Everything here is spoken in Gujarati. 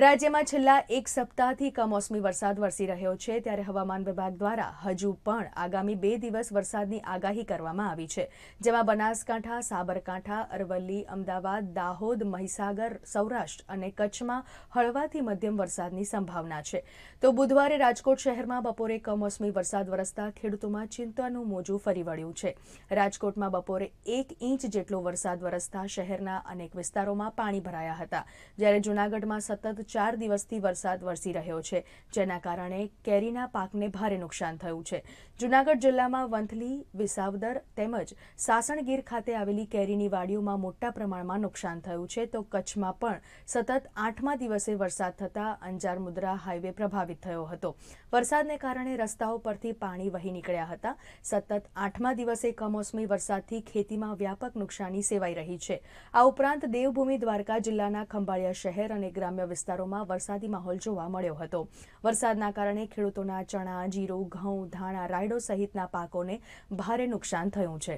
રાજ્યમાં છેલ્લા એક સપ્તાહથી કમોસમી વરસાદ વરસી રહ્યો છે ત્યારે હવામાન વિભાગ દ્વારા હજુ પણ આગામી બે દિવસ વરસાદની આગાહી કરવામાં આવી છે જેમાં બનાસકાંઠા સાબરકાંઠા અરવલ્લી અમદાવાદ દાહોદ મહીસાગર સૌરાષ્ટ્ર અને કચ્છમાં હળવાથી મધ્યમ વરસાદની સંભાવના છે તો બુધવારે રાજકોટ શહેરમાં બપોરે કમોસમી વરસાદ વરસતા ખેડૂતોમાં ચિંતાનું મોજું ફરી વળ્યું છે રાજકોટમાં બપોરે એક ઇંચ જેટલો વરસાદ વરસતા શહેરના અનેક વિસ્તારોમાં પાણી ભરાયા હતા જ્યારે જૂનાગઢમાં સતત સતત ચાર દિવસથી વરસાદ વરસી રહ્યો છે જેના કારણે કેરીના પાકને ભારે નુકસાન થયું છે જૂનાગઢ જિલ્લામાં વંથલી વિસાવદર તેમજ સાસણગીર ખાતે આવેલી કેરીની વાડીઓમાં મોટા પ્રમાણમાં નુકસાન થયું છે તો કચ્છમાં પણ સતત આઠમા દિવસે વરસાદ થતાં અંજાર મુદ્રા હાઈવે પ્રભાવિત થયો હતો વરસાદને કારણે રસ્તાઓ પરથી પાણી વહી નીકળ્યા હતા સતત આઠમા દિવસે કમોસમી વરસાદથી ખેતીમાં વ્યાપક નુકસાની સેવાઈ રહી છે આ ઉપરાંત દેવભૂમિ દ્વારકા જિલ્લાના ખંભાળિયા શહેર અને ગ્રામ્ય વિસ્તાર વિસ્તારોમાં વરસાદી માહોલ જોવા મળ્યો હતો વરસાદના કારણે ખેડૂતોના ચણા જીરું ઘઉં ધાણા રાયડો સહિતના પાકોને ભારે નુકસાન થયું છે